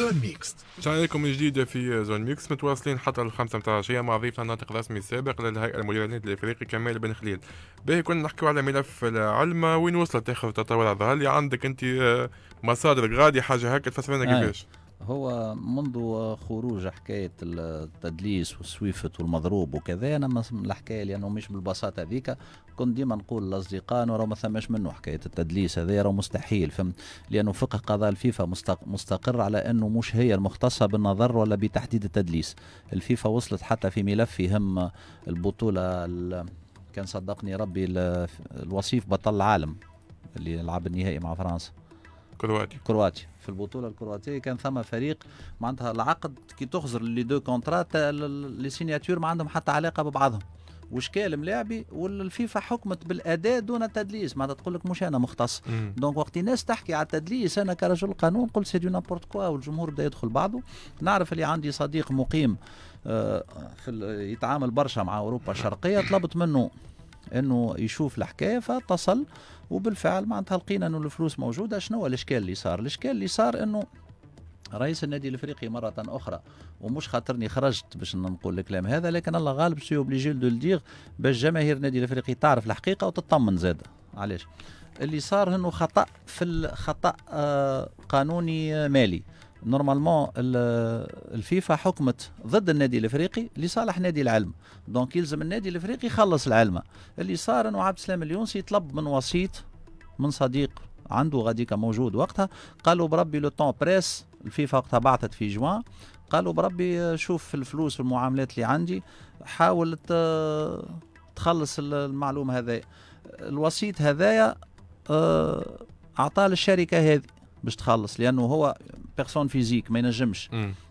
زون ميكس عليكم جديدة في زون ميكس متواصلين حتى الخمسة متاع العشية مع ضيفنا الناطق الرسمي السابق للهيئة المديرة للنادي الإفريقي كمال بن خليل باهي كنا نحكيو على ملف العلمة وين وصلت آخر تطور هذا لي عندك أنت آه، مصادر غادي حاجة هكا تفسر لنا آه. كيفاش هو منذ خروج حكاية التدليس والسويفت والمضروب وكذا أنا ما الحكاية لأنه مش بالبساطة هذيك كنت ديما نقول لأصدقاء راه ما ثماش منه حكاية التدليس هذا راه مستحيل فهمت لأنه فقه قضاء الفيفا مستقر على أنه مش هي المختصة بالنظر ولا بتحديد التدليس الفيفا وصلت حتى في ملف يهم البطولة كان صدقني ربي الوصيف بطل العالم اللي لعب النهائي مع فرنسا كرواتيا كرواتيا في البطوله الكرواتيه كان ثم فريق معناتها العقد كي تخزر لي دو كونترا آه، لي سيناتور ما عندهم حتى علاقه ببعضهم وشكال ملاعبي والفيفا حكمت بالاداء دون التدليس معناتها تقول لك مش انا مختص دونك وقت الناس تحكي على التدليس انا كرجل قانون قلت سي دو نابورت كوا والجمهور بدا يدخل بعضه نعرف اللي عندي صديق مقيم آه، في يتعامل برشا مع اوروبا الشرقيه طلبت منه انه يشوف الحكايه فاتصل وبالفعل معناتها لقينا انه الفلوس موجوده شنو الاشكال اللي صار الاشكال اللي صار انه رئيس النادي الافريقي مره اخرى ومش خاطرني خرجت باش نقول الكلام هذا لكن الله غالب سي اوبليجي دو لديغ باش جماهير النادي الافريقي تعرف الحقيقه وتطمن زاده علاش اللي صار انه خطا في الخطا آه، قانوني مالي نورمالمون الفيفا حكمت ضد النادي الافريقي لصالح نادي العلم دونك يلزم النادي الافريقي يخلص العلمه اللي صار انه عبد السلام اليونسي يطلب من وسيط من صديق عنده غاديكا موجود وقتها قالوا بربي لو طون بريس الفيفا وقتها بعثت في جوان قالوا بربي شوف الفلوس والمعاملات اللي عندي حاول تخلص المعلومه هذايا الوسيط هذايا آه، اعطاه للشركه هذه باش تخلص لانه هو بيرسون فيزيك ما ينجمش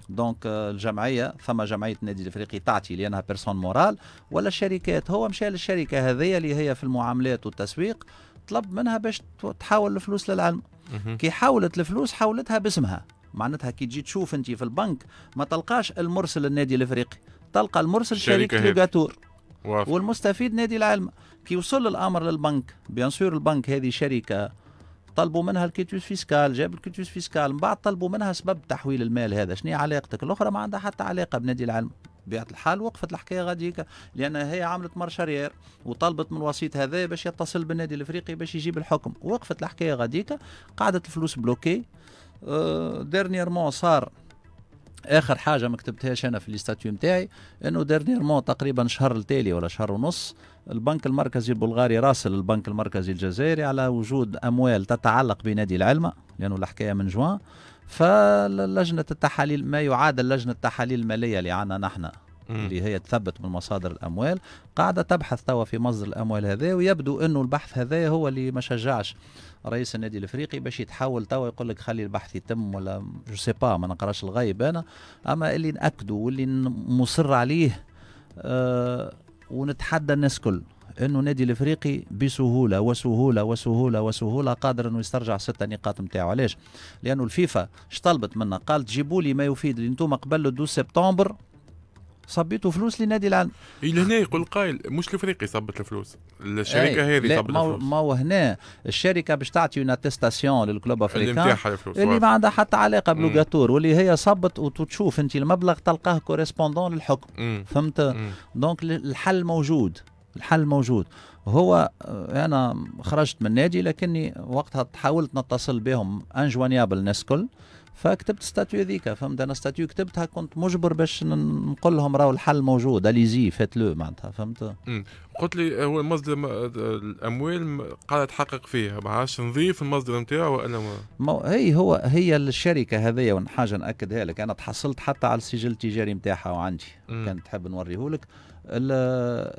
دونك آه، الجمعيه ثم جمعيه النادي الافريقي تعطي لانها بيرسون مورال ولا الشركات هو مشى للشركه هذه اللي هي في المعاملات والتسويق طلب منها باش تحاول الفلوس للعلم كي حاولت الفلوس حاولتها باسمها معناتها كي تجي تشوف انت في البنك ما تلقاش المرسل النادي الافريقي تلقى المرسل شركه لوغاتور والمستفيد نادي العلم كي يوصل الامر للبنك بيان سور البنك هذه شركه طلبوا منها الكيتوس فيسكال جاب الكيتوس فيسكال من بعد طلبوا منها سبب تحويل المال هذا شنو علاقتك الاخرى ما عندها حتى علاقه بنادي العلم بطبيعه الحال وقفت الحكايه غادي لان هي عملت مارشارير وطلبت من الوسيط هذا باش يتصل بالنادي الافريقي باش يجيب الحكم وقفت الحكايه غاديكا قعدت الفلوس بلوكي أه ديرنييرمون صار اخر حاجه ما كتبتهاش انا في ستاتيو نتاعي انه ديرنيرمون تقريبا شهر التالي ولا شهر ونص البنك المركزي البلغاري راسل البنك المركزي الجزائري على وجود اموال تتعلق بنادي العلمه لانه الحكايه من جوان فلجنه التحاليل ما يعادل لجنه التحاليل الماليه اللي عندنا نحن اللي هي تثبت من مصادر الاموال قاعده تبحث توا في مصدر الاموال هذا ويبدو انه البحث هذا هو اللي ما شجعش رئيس النادي الافريقي باش يتحول توا يقول لك خلي البحث يتم ولا جو سي با ما نقراش الغيب انا اما اللي ناكده واللي مصر عليه أه ونتحدى الناس كل انه النادي الافريقي بسهوله وسهوله وسهوله وسهوله قادر انه يسترجع ستة نقاط نتاعو علاش؟ لانه الفيفا اش طلبت منا؟ قالت جيبوا لي ما يفيد اللي انتم قبل 12 سبتمبر صبيتوا فلوس لنادي العلم الى إيه، هنا يقول القائل مش الافريقي صبت الفلوس الشركه إيه، هذه صبت الفلوس ما هو هنا الشركه باش تعطي اون اتيستاسيون للكلوب افريكان اللي, اللي ما عندها حتى علاقه بلوغاتور واللي هي صبت وتشوف انت المبلغ تلقاه كوريسبوندون للحكم مم. فهمت مم. دونك الحل موجود الحل موجود هو آه، انا خرجت من النادي لكني وقتها حاولت نتصل بهم انجوانيابل الناس الكل فكتبت ستاتيو هذيك فهمت انا ستاتيو كتبتها كنت مجبر باش نقول لهم راهو الحل موجود اليزي فاتلو معناتها فهمت قلت لي هو مصدر الاموال قاعده تحقق فيه ما عادش نظيف المصدر نتاعو ولا ما هي هو هي الشركه هذيا حاجه ناكدها لك انا تحصلت حتى على السجل التجاري نتاعها وعندي كان تحب نوريه لك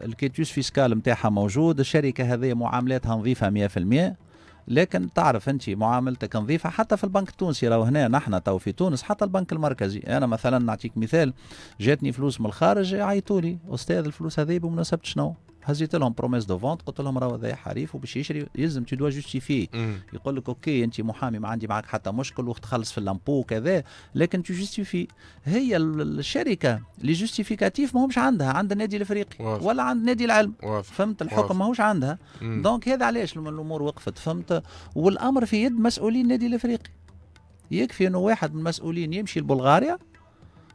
الكيتوس فيسكال نتاعها موجود الشركه هذه معاملاتها نظيفه 100% لكن تعرف انت معاملتك نظيفه حتى في البنك التونسي راهو هنا نحن تو في تونس حتى البنك المركزي انا مثلا نعطيك مثال جاتني فلوس من الخارج عيطولي استاذ الفلوس هذه بمناسبه شنو هزيت لهم بروميس دو فونت قلت لهم راه هذا حريف وباش يشري يلزم تي دوا جوستيفي يقول لك اوكي انت محامي ما عندي معك حتى مشكل وقت تخلص في اللامبو وكذا لكن تي جوستيفي هي الشركه لي جوستيفيكاتيف ماهوش عندها عند النادي الافريقي ولا عند نادي العلم واف. فهمت الحكم ماهوش عندها دونك هذا علاش الامور وقفت فهمت والامر في يد مسؤولين النادي الافريقي يكفي انه واحد من المسؤولين يمشي لبلغاريا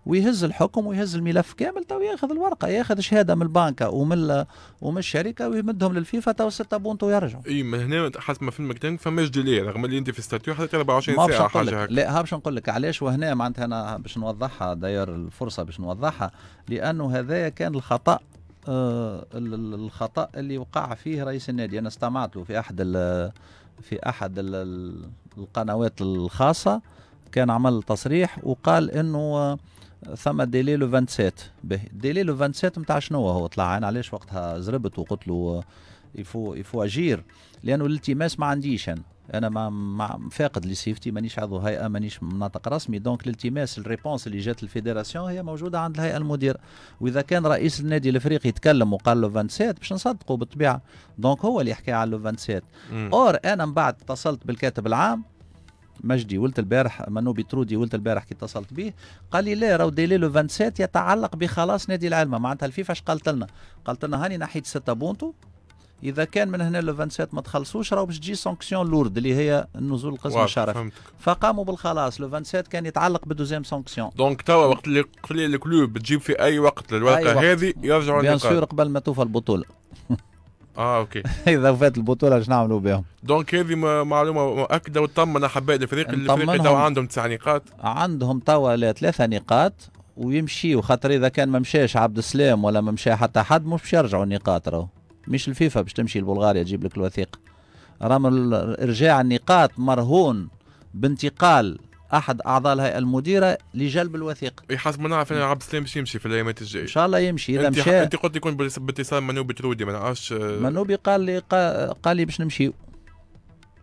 ويهز الحكم ويهز الملف كامل تو ياخذ الورقه ياخذ شهاده من البنكه ومن ومن الشركه ويمدهم للفيفا تو ستة بونت ويرجعوا اي من هنا حسب ما فيلمك تاني فماش ديلي رغم اللي انت في ستاتيو حتى 24 ساعه حاجه هكا لا ها باش نقول لك علاش وهنا معناتها انا باش نوضحها داير الفرصه باش نوضحها لانه هذايا كان الخطا آه الخطا اللي وقع فيه رئيس النادي انا استمعت له في احد في احد القنوات الخاصه كان عمل تصريح وقال انه ثم ديلي لو 27 به ديلي لو 27 نتاع شنو هو طلع انا علاش وقتها زربت وقلت له يفو يفو اجير لانه الالتماس ما عنديش انا انا ما, ما فاقد لي سيفتي مانيش عضو هيئه مانيش مناطق رسمي دونك الالتماس الريبونس اللي جات الفيدراسيون هي موجوده عند الهيئه المديره واذا كان رئيس النادي الافريقي يتكلم وقال له 27 باش نصدقوا بالطبيعه دونك هو اللي حكى على لو 27 اور انا من بعد اتصلت بالكاتب العام مجدي ولد البارح منو بترودي ولد البارح كي اتصلت به قال لي لا راهو ديلي لو 27 يتعلق بخلاص نادي العلمه معناتها الفيفا اش قالت لنا؟ قالت لنا هاني نحيت ستة بونتو اذا كان من هنا لو 27 ما تخلصوش راهو باش تجي سانكسيون لورد اللي هي النزول القسم الشرف فقاموا بالخلاص لو 27 كان يتعلق بدوزيام سانكسيون دونك توا وقت اللي قلت الكلوب تجيب في اي وقت الورقه هذه يرجعوا بيان سور قبل ما توفى البطوله اه اوكي اذا فات البطوله شنو نعملوا بهم دونك هذه معلومه مؤكده وطمن حبايب الفريق الفريق توا عندهم تسع نقاط عندهم توا ثلاثه نقاط ويمشي وخاطر اذا كان ما مشاش عبد السلام ولا ما مشى حتى حد مش باش يرجعوا النقاط راهو مش الفيفا باش تمشي لبلغاريا تجيب لك الوثيقه رغم ارجاع النقاط مرهون بانتقال احد اعضاء الهيئه المديره لجلب الوثيقه يحاسب ما نعرف انا عبد السلام باش يمشي في الايامات الجايه ان شاء الله يمشي اذا مشى انت قلت يكون باتصال منوبي ترودي ما نعرفش منوبي قال لي قال لي باش نمشيو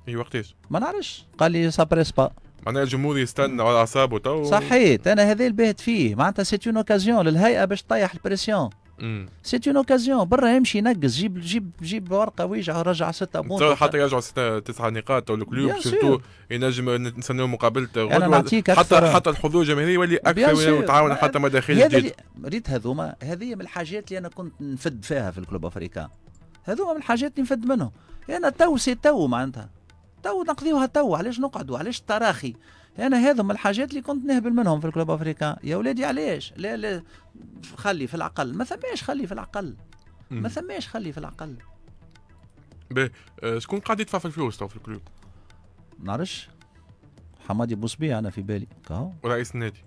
اي وقتاش ما نعرفش قال لي سابريس با معناها الجمهور يستنى على اعصابه تو صحيت انا هذا البيت فيه معناتها سيت اون اوكازيون للهيئه باش تطيح البريسيون سي اون اوكازيون برا امشي نقز جيب جيب جيب ورقه ويجع رجع ستة بونت حتى يرجعوا ستة تسعة نقاط تو الكلوب سيرتو ينجم نستناو مقابله انا نعطيك حتى حتى الحضور الجماهيري يولي اكثر وتعاون حتى مداخيل جديد ريت هذوما هذه من الحاجات اللي انا كنت نفد فيها في الكلوب افريكان هذوما من الحاجات اللي نفد منهم انا تو سي تو معناتها تو نقضيوها تو علاش نقعدوا علاش التراخي لان هذم الحاجات اللي كنت نهبل منهم في الكلوب افريكان يا ولادي علاش لا لا خلي في العقل ما ثماش خلي في العقل ما ثماش خلي في العقل باهي شكون قاعد يدفع في الفلوس تو في الكلوب؟ ما نعرفش حمادي بوصبي انا في بالي كهو ورئيس النادي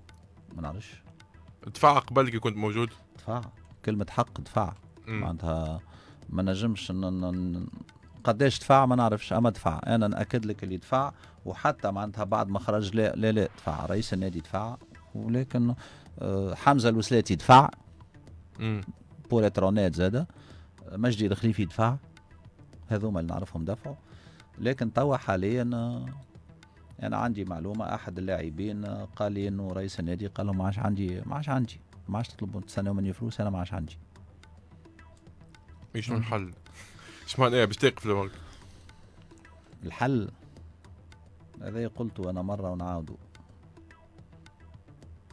ما نعرفش دفع قبل كي كنت موجود دفع كلمة حق دفع معناتها ما نجمش قداش دفع ما نعرفش اما دفع انا ناكد لك اللي دفع وحتى معناتها بعد ما خرج لا لا لا دفع رئيس النادي دفع ولكن آه، حمزه الوسلاتي دفع بور زاده مجدي الخليفي دفع هذوما اللي نعرفهم دفعوا لكن توا حاليا آه، انا عندي معلومه احد اللاعبين آه، قال لي انه رئيس النادي قال لهم ما عادش عندي ما عادش عندي ما عادش تطلبوا تستناو مني فلوس انا ما عادش عندي. ايش الحل؟ معنى ايه بيشتاق في الملك الحل هذا قلت أنا مرة ونعاودو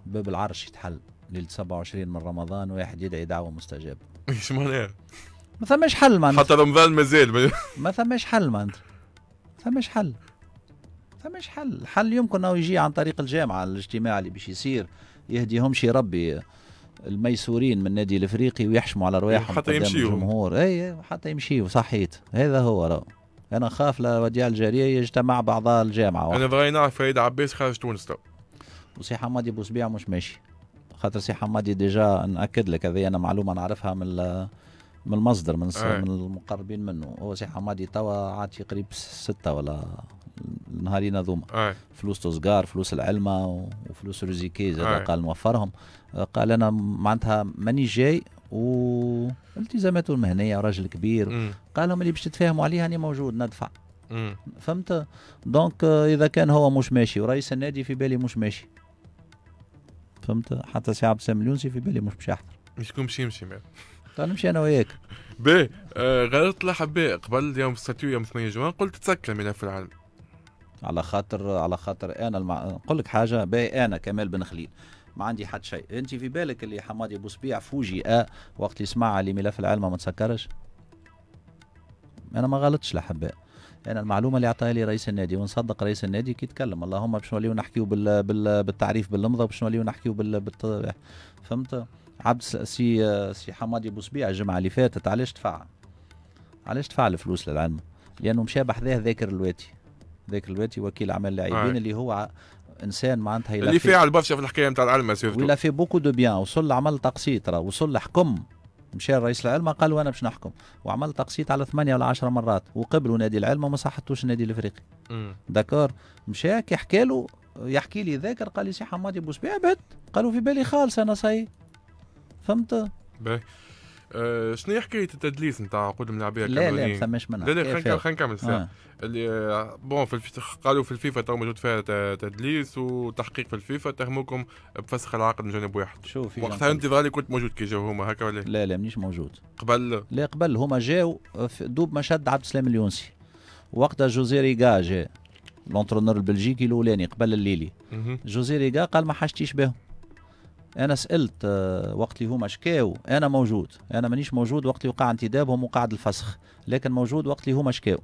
باب العرش يتحل ليلة 27 من رمضان واحد يدعي دعوة مستجابة ايش معناها؟ ما ثماش حل معناتها حتى رمضان مازال ما ثماش حل معناتها ما ثماش حل ثماش حل الحل يمكن انه يجي عن طريق الجامعه الاجتماع اللي باش يصير يهديهم شي ربي الميسورين من النادي الافريقي ويحشموا على رواحهم حتى يمشيوا الجمهور اي إيه، حتى يمشيوا صحيت هذا هو رأو. انا خاف لوديع الجاريه يجتمع بعضا الجامعه واحد. انا بغي نعرف فريد عباس خارج تونس تو وسي حمادي بوسبيع مش ماشي خاطر سي حمادي ديجا ناكد لك هذه انا معلومه نعرفها من من المصدر من, آه. من المقربين منه هو سي حمادي توا عاد قريب سته ولا نهارين هذوما فلوس تسقار فلوس العلمة وفلوس روزيكي زاد قال نوفرهم آه، قال أنا معناتها ماني جاي و التزاماته المهنية راجل كبير قال لهم اللي باش تتفاهموا عليها أنا موجود ندفع فهمت دونك آه، إذا كان هو مش ماشي ورئيس النادي في بالي مش ماشي فهمت حتى سي عبد السلام اليونسي في بالي مش باش يحضر شكون باش يمشي تعال طيب، نمشي انا وياك باهي آه غيرت قبل يوم 6 يوم 8 جوان قلت تسكر من في العالم على خاطر على خاطر انا المع... نقول لك حاجه باي انا كمال بن خليل ما عندي حد شيء انت في بالك اللي حمادي بوسبيع فوجئ آه، وقت يسمع سمع اللي ملف العلم ما تسكرش انا ما غلطتش لحباء انا المعلومه اللي عطاها لي رئيس النادي ونصدق رئيس النادي كي يتكلم اللهم باش نوليو نحكيو بال... بال... بالتعريف باللمضه باش نوليو نحكيو بال... بال... فهمت عبد سي سي حمادي بوسبيع الجمعه اللي فاتت علاش دفع علاش دفع الفلوس للعلم لانه مشى بحذاه ذاكر الواتي ذاك الوقت وكيل اعمال لاعبين آه. اللي هو انسان معناتها اللي فاعل برشا في الحكايه نتاع العلمه سيرتو ولا في بوكو دو بيان وصل عمل تقسيط راه وصل حكم مشى رئيس العلمه قال وانا باش نحكم وعمل تقسيط على ثمانية ولا 10 مرات وقبلوا نادي العلمه وما صحتوش النادي الافريقي داكور مشى كي حكى له يحكي لي ذاكر قال لي سي حمادي بوسبيع بعد قالوا في بالي خالص انا صاي فهمت باهي آه، شنو هي حكايه التدليس نتاع عقود الملاعبيه لا لا ما فماش لا لا إيه، خلينا خلينا نكمل آه. اللي آه، بون في قالوا في الفيفا تو موجود فيها تدليس وتحقيق في الفيفا تهموكم بفسخ العقد من جانب واحد شوف وقتها انت ظهر كنت موجود كي جاو هما هكا ولا لا لا مانيش موجود قبل لا قبل هما جاو آه، دوب ما شد عبد السلام اليونسي وقتها جوزي ريغا جا لونترونور البلجيكي الاولاني قبل الليلي جوزي ريغا قال ما حاجتيش بهم انا سالت آه، وقت اللي هما شكاو انا موجود انا مانيش موجود وقت اللي وقع انتدابهم وقعد الفسخ لكن موجود وقت اللي هما شكاو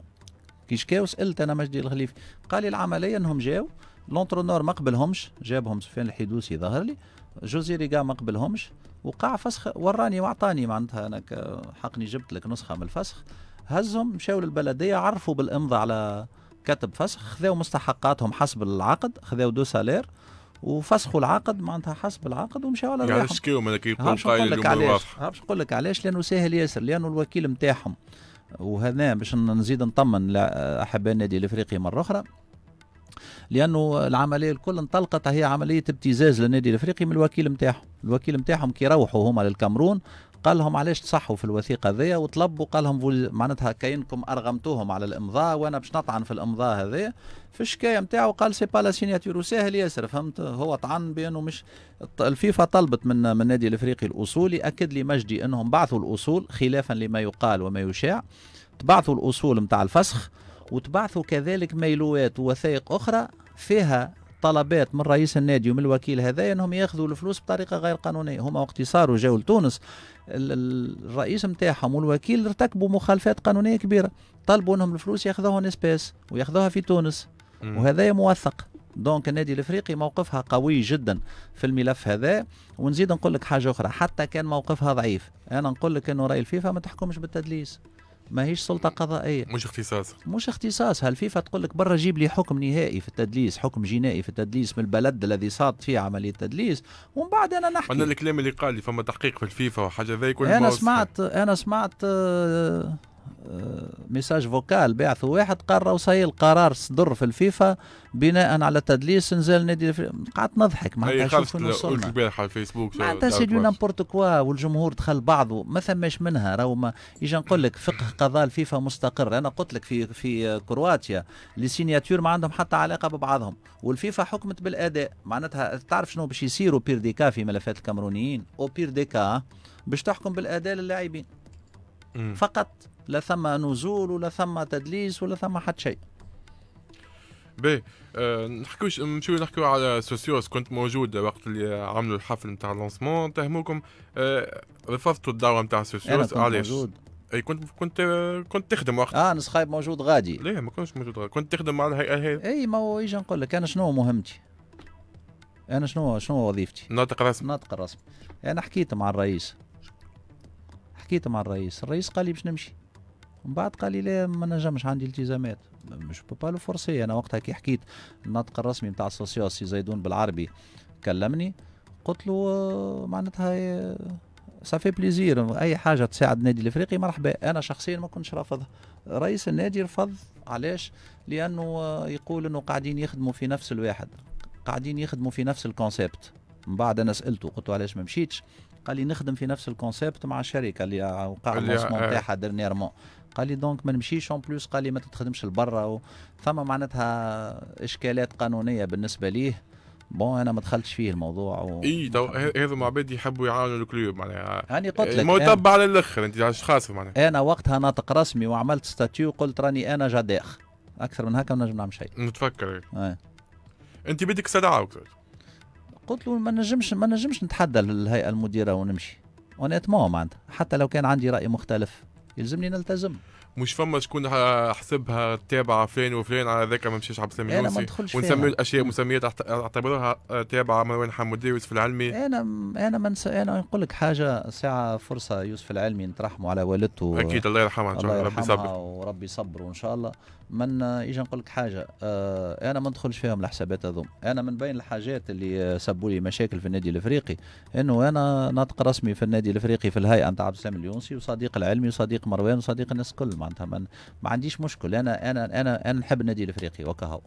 كي شكاو سالت انا مجدي الخليفي قال لي العمليه انهم جاو لونترونور ما قبلهمش جابهم سفيان الحدوسي ظهر لي جوزي ريغا ما قبلهمش وقع فسخ وراني واعطاني معناتها انا حقني جبت لك نسخه من الفسخ هزهم مشاو للبلديه عرفوا بالامضاء على كتب فسخ خذوا مستحقاتهم حسب العقد خذوا دو سالير وفسخوا العقد معناتها حسب العقد ومشاو على يعني علاش يعرفوا هذاك يقول قايل الامور باش نقول لك علاش لانه ساهل ياسر لانه الوكيل نتاعهم وهذا باش نزيد نطمن احباء النادي الافريقي مره اخرى لانه العمليه الكل انطلقت هي عمليه ابتزاز للنادي الافريقي من الوكيل نتاعهم الوكيل نتاعهم كي يروحوا هما للكامرون قال لهم علاش تصحوا في الوثيقه ذي وطلبوا قال لهم معناتها كاينكم ارغمتوهم على الامضاء وانا باش نطعن في الامضاء هذايا في الشكايه نتاعو قال سي با لا سيناتور وساهل ياسر فهمت هو طعن بانه مش الفيفا طلبت من من النادي الافريقي الاصولي اكد لي مجدي انهم بعثوا الاصول خلافا لما يقال وما يشاع تبعثوا الاصول نتاع الفسخ وتبعثوا كذلك ميلوات ووثائق اخرى فيها طلبات من رئيس النادي ومن الوكيل هذا انهم ياخذوا الفلوس بطريقه غير قانونيه هما وقت صاروا جاوا لتونس الرئيس نتاعهم والوكيل ارتكبوا مخالفات قانونيه كبيره طلبوا انهم الفلوس ياخذوها نسباس وياخذوها في تونس وهذا موثق دونك النادي الافريقي موقفها قوي جدا في الملف هذا ونزيد نقول لك حاجه اخرى حتى كان موقفها ضعيف انا نقول لك انه راي الفيفا ما تحكمش بالتدليس ماهيش سلطه قضائيه مش اختصاص مش اختصاصها الفيفا تقول لك برا جيب لي حكم نهائي في التدليس حكم جنائي في التدليس من البلد الذي صاد فيه عمليه التدليس ومن بعد انا نحكي انا الكلام اللي قال لي فما تحقيق في الفيفا وحاجه ذي كل انا سمعت انا سمعت آه، آه، ميساج فوكال بعث واحد قال راهو صاي القرار صدر في الفيفا بناء على تدليس نزال نادي قعدت نضحك معناتها شوف قلت البارح على الفيسبوك معناتها سي دو نامبورت كوا والجمهور دخل بعضه ما ثماش منها راهو ما يجي نقول لك فقه قضاء الفيفا مستقر انا قلت لك في في كرواتيا لي سينياتور ما عندهم حتى علاقه ببعضهم والفيفا حكمت بالاداء معناتها تعرف شنو باش يصير بير ديكا في ملفات الكاميرونيين او بير ديكا باش تحكم بالاداء للاعبين فقط لا ثم نزول ولا ثم تدليس ولا ثم حتى شيء باهي أه نحكوش نمشيو نحكيو على سوسيوس كنت موجود وقت اللي عملوا الحفل نتاع اللونسمون تهموكم أه رفضتوا الدعوه نتاع سوسيوس علاش؟ موجود اي كنت كنت كنت تخدم وقت اه نسخايب موجود غادي ليه ما كنتش موجود غادي كنت تخدم مع الهيئه هذه اي ما هو ايش نقول لك انا شنو مهمتي انا شنو شنو وظيفتي ناطق رسمي ناطق رسمي انا حكيت مع الرئيس حكيت مع الرئيس الرئيس قال لي باش نمشي من بعد قال لي لا ما نجمش عندي التزامات مش بابا لو فورسي انا وقتها كي حكيت الناطق الرسمي نتاع السوسيو سي زيدون بالعربي كلمني قلت له آه، معناتها صافي آه، بليزير اي حاجه تساعد النادي الافريقي مرحبا انا شخصيا ما كنتش رافضها رئيس النادي رفض علاش لانه آه، يقول انه قاعدين يخدموا في نفس الواحد قاعدين يخدموا في نفس الكونسيبت من بعد انا سالته قلت له علاش ما مشيتش قال لي نخدم في نفس الكونسيبت مع الشركه اللي وقع الموسم نتاعها درنيرمون قال لي دونك ما نمشيش اون بلوس قال لي ما تخدمش لبرا فما معناتها اشكالات قانونيه بالنسبه ليه بون انا ما دخلتش فيه الموضوع و... اي تو هذا مع عباد يحبوا يعاونوا الكلوب معناها يعني قلت لك متبع على الاخر انت خاسر معناها انا وقتها ناطق رسمي وعملت ستاتيو قلت راني انا جداخ اكثر من هكا ما نجم نعمل شيء نتفكر ايه. انت بدك استدعاء قلت له ما نجمش ما نجمش نتحدى الهيئه المديره ونمشي اونيتمون معناتها حتى لو كان عندي راي مختلف يلزمني نلتزم مش فما شكون حسبها تابعه فلان وفلان على ذاك ما نمشيش عبد السلام انا ما ندخلش ونسميو الاشياء مسميات اعتبروها تابعه مروان حمود يوسف العلمي انا انا ما منس... انا نقول لك حاجه ساعه فرصه يوسف العلمي نترحموا على والدته اكيد الله يرحمها ان شاء الله ربي يصبر وربي يصبر وان شاء الله من يجي نقول لك حاجه آه انا ما ندخلش فيهم الحسابات هذوم انا من بين الحاجات اللي سبوا لي مشاكل في النادي الافريقي انه انا ناطق رسمي في النادي الافريقي في الهيئه نتاع عبد السلام اليونسي وصديق العلمي وصديق مروان وصديق الناس الكل معناتها ما عنديش مشكل انا انا انا انا نحب النادي الافريقي وكهو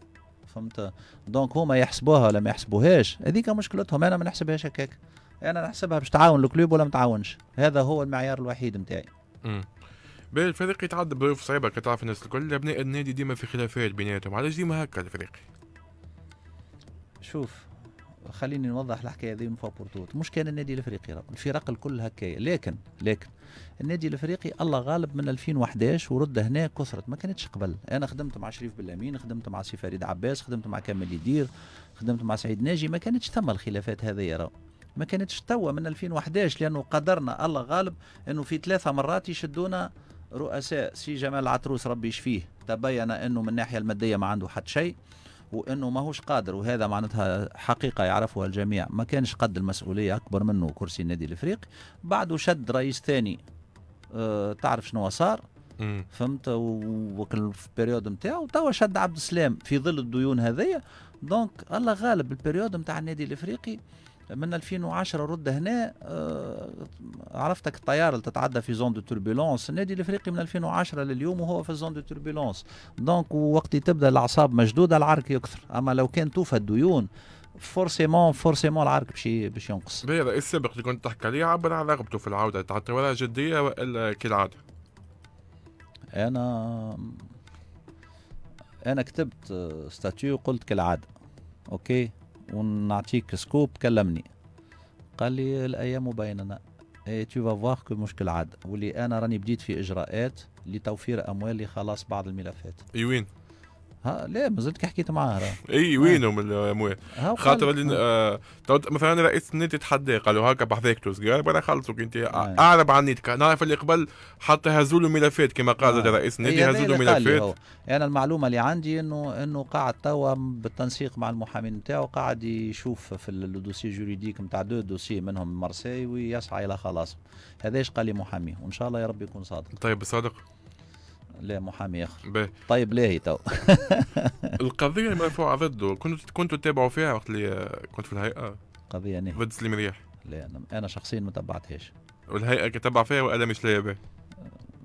فهمت دونك هما يحسبوها ولا ما يحسبوهاش هذيك مشكلتهم انا ما نحسبهاش هكاك انا نحسبها باش تعاون الكلوب ولا ما تعاونش هذا هو المعيار الوحيد نتاعي بل الفريق يتعرض صعيبه صعبة كتعرف الناس الكل أبناء النادي ديما في خلافات بيناتهم علاش ديما هكا الفريق شوف خليني نوضح الحكايه هذه من فوا بورتوت مش كان النادي الافريقي الفرق الكل هكايا لكن لكن النادي الافريقي الله غالب من 2011 ورد هنا كثرت ما كانتش قبل انا خدمت مع شريف بلامين خدمت مع سي فريد عباس خدمت مع كامل يدير خدمت مع سعيد ناجي ما كانتش ثم الخلافات هذه راه ما كانتش توا من 2011 لانه قدرنا الله غالب انه في ثلاثه مرات يشدونا رؤساء سي جمال عطروس ربي يشفيه تبين انه من الناحيه الماديه ما عنده حد شيء وانه ماهوش قادر وهذا معناتها حقيقه يعرفها الجميع ما كانش قد المسؤوليه اكبر منه كرسي النادي الافريقي بعده شد رئيس ثاني أه تعرف شنو صار فهمت وكل في البريود نتاعو توا شد عبد السلام في ظل الديون هذيا دونك الله غالب البريود نتاع النادي الافريقي من 2010 رد هنا آه، عرفتك الطياره اللي تتعدى في زون دو توربيلونس النادي الافريقي من 2010 لليوم وهو في زون دو توربيلونس دونك وقت تبدا الاعصاب مشدوده العرك يكثر اما لو كان توفى الديون فورسيمون فورسيمون العرك باش باش ينقص. بهذا السابق اللي كنت تحكي عليه عبر على رغبته في العوده تعطي ولا جديه والا كالعاده. انا انا كتبت ستاتيو آه، قلت كالعاده اوكي ونعطيك سكوب كلمني قال لي الايام بيننا اي تو فواغ كو مشكل عاد واللي انا راني بديت في اجراءات لتوفير اموال لخلاص بعض الملفات اي وين ها لا ما زلت حكيت معاه اي وينهم الاموال خاطر آه مثلا رئيس النادي تحدى قالوا هكا بحذاك صغير برا خلصوك انت اعرب عن نيتك نعرف اللي قبل حتى هزوا له ملفات كما قال آه. رئيس النادي هزوا له ملفات انا يعني المعلومه اللي عندي انه انه قاعد توا بالتنسيق مع المحامين نتاعو قاعد يشوف في الدوسي جوريديك نتاع دو دوسي منهم مارسي ويسعى الى خلاص هذا ايش قال لي محاميه وان شاء الله يا رب يكون صادق طيب صادق لا محامي اخر بيه. طيب لاهي تو القضيه مرفوعه ضده كنت كنتوا تتابعوا فيها وقت اللي كنت في الهيئه قضيه نهي ضد سليم رياح لا انا شخصيا ما تبعتهاش والهيئه كتبع فيها وانا مش لاعبه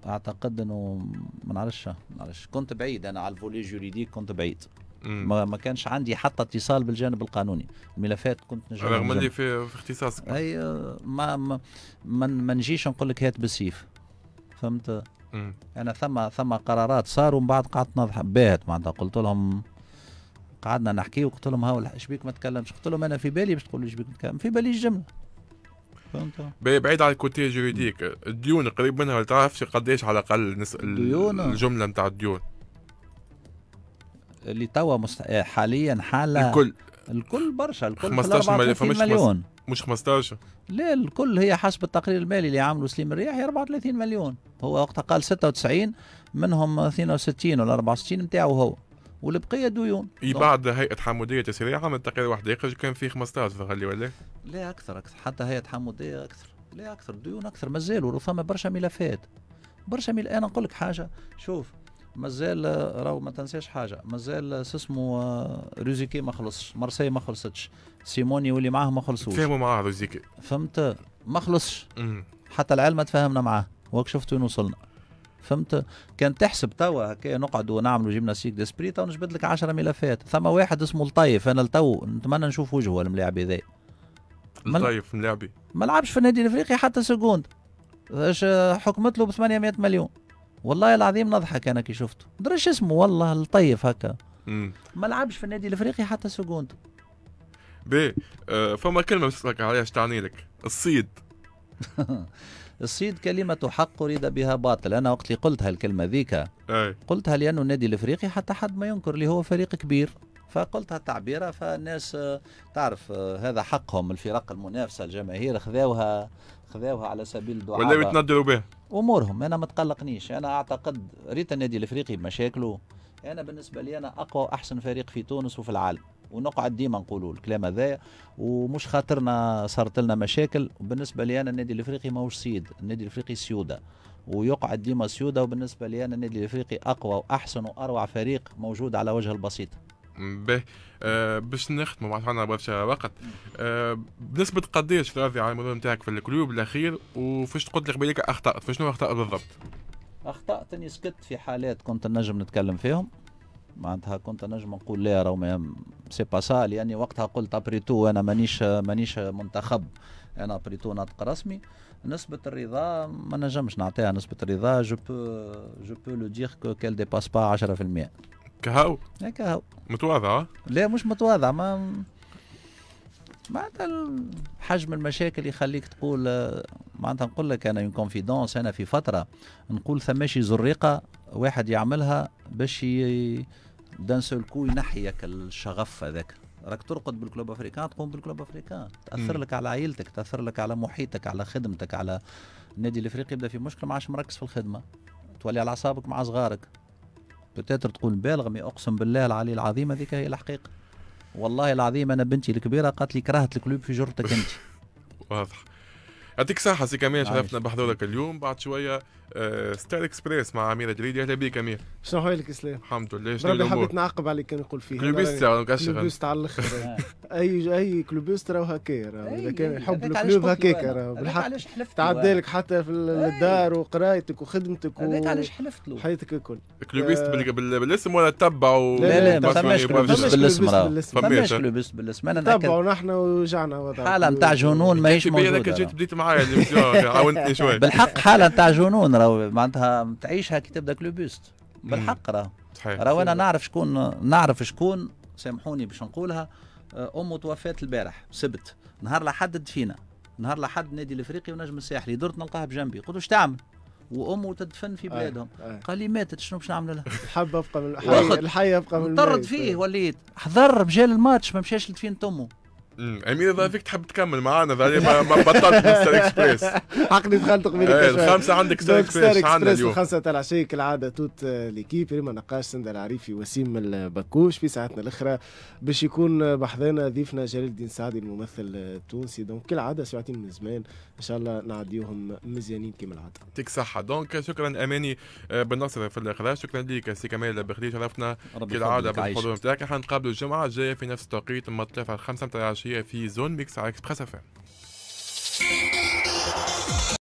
اعتقد انه ما نعرفش ما نعرفش كنت بعيد انا على الفولي جوريديك كنت بعيد ما, ما كانش عندي حتى اتصال بالجانب القانوني الملفات كنت نجم رغم اللي في, في اختصاصك اي ما ما, ما نجيش نقول لك هات بالسيف فهمت انا يعني ثم ثم قرارات صاروا من بعد قعدت نضحك بيت معناتها قلت لهم قعدنا نحكي وقلت لهم هاو اش بيك ما تكلمش قلت لهم انا في بالي باش تقول لي اش بيك نتكلم في بالي الجمله فهمت بعيد على الكوتي جوريديك الديون قريب منها ولا تعرفش قداش على الاقل نس... الديون الجمله نتاع الديون اللي توا مست... حاليا حاله الكل الكل برشا الكل 15 مليون, مليون. مش 15 لا الكل هي حسب التقرير المالي اللي عمله سليم الرياحي 34 مليون هو وقتها قال 96 منهم 62 ولا 64 نتاعو هو والبقيه ديون بعد هيئه حموديه تسريع عمل تقرير واحد يخرج كان فيه 15 ظهر لي ولا لا اكثر اكثر حتى هيئه حموديه اكثر لا اكثر ديون اكثر مازالوا ثم برشا ملفات برشا ملفات انا نقول لك حاجه شوف مازال راهو ما تنساش حاجه مازال اسمه آه، روزيكي ما خلصش مارسي ما خلصتش سيموني واللي معاه ما خلصوش تفاهموا معاه روزيكي فهمت ما خلصش حتى العلم تفاهمنا معاه وك شفت وين وصلنا فهمت كان تحسب توا هكا نقعدوا نعملوا جيمناسيك ديسبري تو نجبد لك 10 ملفات ثم واحد اسمه الطيف انا لتو نتمنى نشوف وجهه الملاعب هذا الطيف ملاعبي ما لعبش في النادي الافريقي حتى سكوند حكمت له ب 800 مليون والله العظيم نضحك انا كي شفته دريش اسمه والله لطيف هكا ما لعبش في النادي الافريقي حتى سكوند بي آه فما كلمه بسمك عليها اش تعني لك الصيد الصيد كلمة حق أريد بها باطل أنا وقت اللي قلت هالكلمة ذيك قلتها لأنه النادي الإفريقي حتى حد ما ينكر اللي هو فريق كبير فقلتها تعبيرة فالناس آه، تعرف آه، هذا حقهم الفرق المنافسة الجماهير خذاوها خذاوها على سبيل الدعاء ولا يتندروا بها امورهم انا ما تقلقنيش انا اعتقد ريت النادي الافريقي بمشاكله انا بالنسبه لي انا اقوى واحسن فريق في تونس وفي العالم ونقعد ديما نقولوا الكلام هذا ومش خاطرنا صارت لنا مشاكل وبالنسبه لي انا النادي الافريقي ماهوش سيد النادي الافريقي سيوده ويقعد ديما سيوده وبالنسبه لي انا النادي الافريقي اقوى واحسن واروع فريق موجود على وجه البسيطه به آه، باش نختموا معناتها عندنا برشا وقت آه، بنسبه قداش راضي على المدرب نتاعك في الكلوب الاخير وفاش تقول لك قبيلك اخطات فشنو اخطاء بالضبط؟ اخطات اني سكت في حالات كنت نجم نتكلم فيهم معناتها كنت نجم نقول لا راهو سي با سا لاني وقتها قلت ابريتو انا مانيش مانيش منتخب انا ابريتو ناطق رسمي نسبة الرضا ما نجمش نعطيها نسبة الرضا جو بو جو بو لو دير كو كيل ديباس با 10% كهو ايه كهو متواضع لا مش متواضع ما معناتها حجم المشاكل يخليك تقول آه، معناتها نقول لك انا اون كونفيدونس انا في فتره نقول ثماشي زريقه واحد يعملها باش دان سول كو ينحي الشغف هذاك راك ترقد بالكلوب افريكان تقوم بالكلوب افريكان تاثر لك على عائلتك تاثر لك على محيطك على خدمتك على النادي الافريقي يبدا في مشكله ما عادش مركز في الخدمه تولي على اعصابك مع صغارك بتاتر تقول بالغ مي اقسم بالله العلي العظيم هذيك هي الحقيقه والله العظيم انا بنتي الكبيره قالت لي كرهت الكلوب في جرتك انت واضح يعطيك صحه سي كمان شرفتنا بحضورك اليوم بعد شويه ستار اكسبريس مع امير جريدي اهلا بك امير شنو حالك اسلام؟ الحمد لله شنو الامور؟ حبيت نعقب عليك كان نقول فيه كلوبيست كلوبيست على الاخر اي اي كلوبيست راه هكا راه اذا كان يحب الكلوب هكاك راه بالحق تعدى لك حتى في الدار وقرايتك وخدمتك هذاك علاش حلفت له حياتك الكل كلوبيست بالاسم ولا تبعوا لا لا ما فماش كلوبيست بالاسم فماش كلوبيست بالاسم انا تبعوا نحن وجعنا حاله نتاع جنون ماهيش موجوده جيت بديت معايا عاونتني شوي بالحق حاله نتاع جنون راهو معناتها تعيشها كي تبدا كلوبيست بالحق راهو راهو انا نعرف شكون نعرف شكون سامحوني باش نقولها أه، امه توفات البارح سبت نهار الاحد دفينا نهار الاحد نادي الافريقي ونجم الساحلي درت نلقاها بجنبي قلت واش تعمل وامه تدفن في آه، بلادهم آه. آه. قال لي ماتت شنو باش نعمل لها حب ابقى من الحي الحي ابقى من طرد فيه آه. وليت حضر مجال الماتش ما مشاش لدفينة امه امير يعني اذا فيك تحب تكمل معنا يعني ما, بطلت من ستار اكسبريس عقلي دخلت قبيل الخمسه عندك ستار اكسبريس عندنا اليوم الخمسه تاع العشاء كالعاده توت آه، ليكيب ريما نقاش سند العريفي وسيم البكوش في ساعتنا الاخرى باش يكون بحضانا ضيفنا جلال الدين سعدي الممثل التونسي دونك كالعاده ساعتين من زمان ان شاء الله نعديوهم مزيانين كما العاده يعطيك صحه دونك شكرا اماني آه، بن نصر في الاخراج شكرا لك سي كمال بخليل شرفنا كالعاده بالحضور نتاعك حنتقابلوا الجمعه الجايه في نفس التوقيت مطلع على الخمسه نتاع العشاء هي في زون ميكس على اكسبريس اف ام